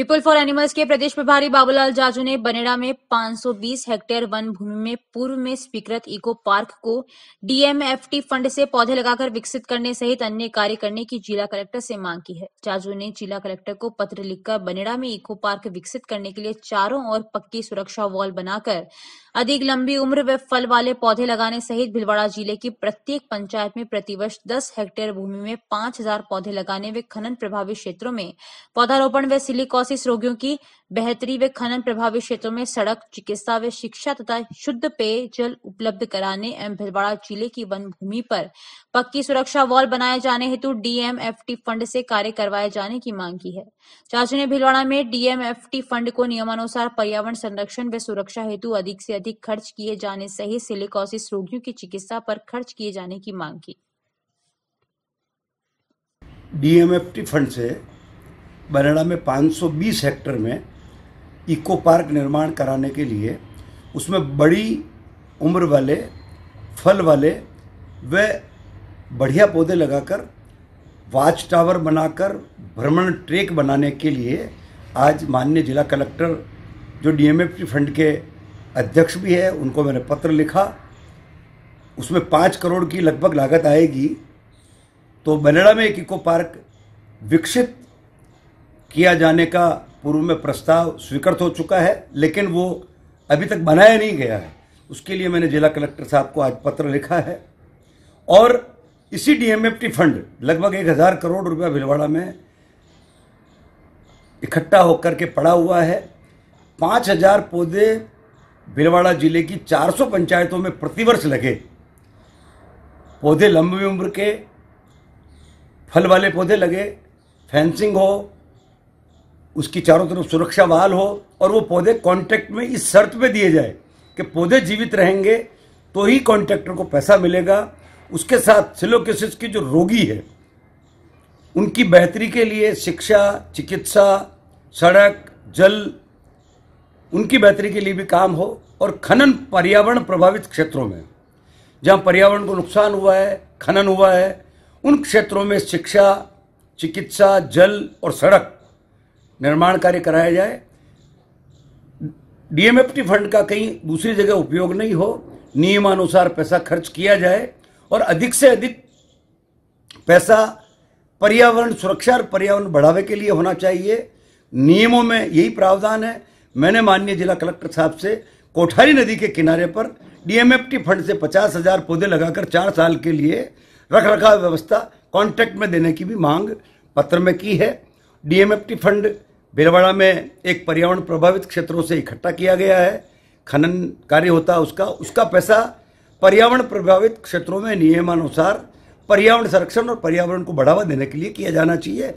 people for animals के प्रदेश प्रभारी बाबूलाल जाजू ने बनेड़ा में 520 हेक्टेयर वन भूमि में पूर्व में स्वीकृत इको पार्क को डीएमएफटी फंड से पौधे लगाकर विकसित करने सहित अन्य कार्य करने की जिला कलेक्टर से मांग की है जाजू ने जिला कलेक्टर को पत्र लिखकर बनेड़ा में इको पार्क विकसित करने के लिए चारों ओर पक्की सुरक्षा वॉल बनाकर अधिक लंबी उम्र व फल वाले पौधे लगाने सहित भिलवाड़ा जिले की प्रत्येक पंचायत में प्रतिवर्ष दस हेक्टेयर भूमि में पांच पौधे लगाने व खनन प्रभावित क्षेत्रों में पौधारोपण व सिलिकॉस ट्यूबरकुलोसिस रोगियों की बेहतरी व खनन प्रभावित क्षेत्रों में सड़क चिकित्सा व शिक्षा तथा शुद्ध पेयजल उपलब्ध कराने एवं भिलवाड़ा जिले की वन भूमि पर पक्की सुरक्षा वॉल बनाए जाने हेतु डीएमएफटी फंड से कार्य करवाए जाने की मांग की है चाचू ने भिलवाड़ा में डीएमएफटी फंड को नियमानुसार पर्यावरण संरक्षण व सुरक्षा हेतु अधिक से अधिक खर्च किए जाने सहित सिलिकोसिस रोगियों की चिकित्सा पर खर्च किए जाने की मांग की डीएमएफटी फंड से बरेड़ा में 520 हेक्टर में इको पार्क निर्माण कराने के लिए उसमें बड़ी उम्र वाले फल वाले वे बढ़िया पौधे लगाकर वाच टावर बनाकर भ्रमण ट्रेक बनाने के लिए आज माननीय जिला कलेक्टर जो डीएमएफटी फंड के अध्यक्ष भी है उनको मैंने पत्र लिखा उसमें पाँच करोड़ की लगभग लागत आएगी तो बनेड़ा में एक इको पार्क विकसित किया जाने का पूर्व में प्रस्ताव स्वीकृत हो चुका है लेकिन वो अभी तक बनाया नहीं गया है उसके लिए मैंने जिला कलेक्टर साहब को आज पत्र लिखा है और इसी डीएमएफटी फंड लगभग एक हज़ार करोड़ रुपया भिलवाड़ा में इकट्ठा होकर के पड़ा हुआ है पाँच हजार पौधे भिलवाड़ा जिले की 400 पंचायतों में प्रतिवर्ष लगे पौधे लंबी उम्र के फल वाले पौधे लगे फेंसिंग हो उसकी चारों तरफ सुरक्षा बहाल हो और वो पौधे कॉन्ट्रैक्ट में इस शर्त पे दिए जाए कि पौधे जीवित रहेंगे तो ही कॉन्ट्रैक्टर को पैसा मिलेगा उसके साथ सिलोकेसिस की जो रोगी है उनकी बेहतरी के लिए शिक्षा चिकित्सा सड़क जल उनकी बेहतरी के लिए भी काम हो और खनन पर्यावरण प्रभावित क्षेत्रों में जहाँ पर्यावरण को नुकसान हुआ है खनन हुआ है उन क्षेत्रों में शिक्षा चिकित्सा जल और सड़क निर्माण कार्य कराया जाए डीएमएफटी फंड का कहीं दूसरी जगह उपयोग नहीं हो नियमानुसार पैसा खर्च किया जाए और अधिक से अधिक पैसा पर्यावरण सुरक्षा और पर्यावरण बढ़ावे के लिए होना चाहिए नियमों में यही प्रावधान है मैंने माननीय जिला कलेक्टर साहब से कोठारी नदी के किनारे पर डीएमएफटी फंड से पचास हजार पौधे लगाकर चार साल के लिए रख रखाव व्यवस्था कॉन्ट्रैक्ट में देने की भी मांग पत्र में की है डीएमएफटी फंड भीलवाड़ा में एक पर्यावरण प्रभावित क्षेत्रों से इकट्ठा किया गया है खनन कार्य होता है उसका उसका पैसा पर्यावरण प्रभावित क्षेत्रों में नियमानुसार पर्यावरण संरक्षण और पर्यावरण को बढ़ावा देने के लिए किया जाना चाहिए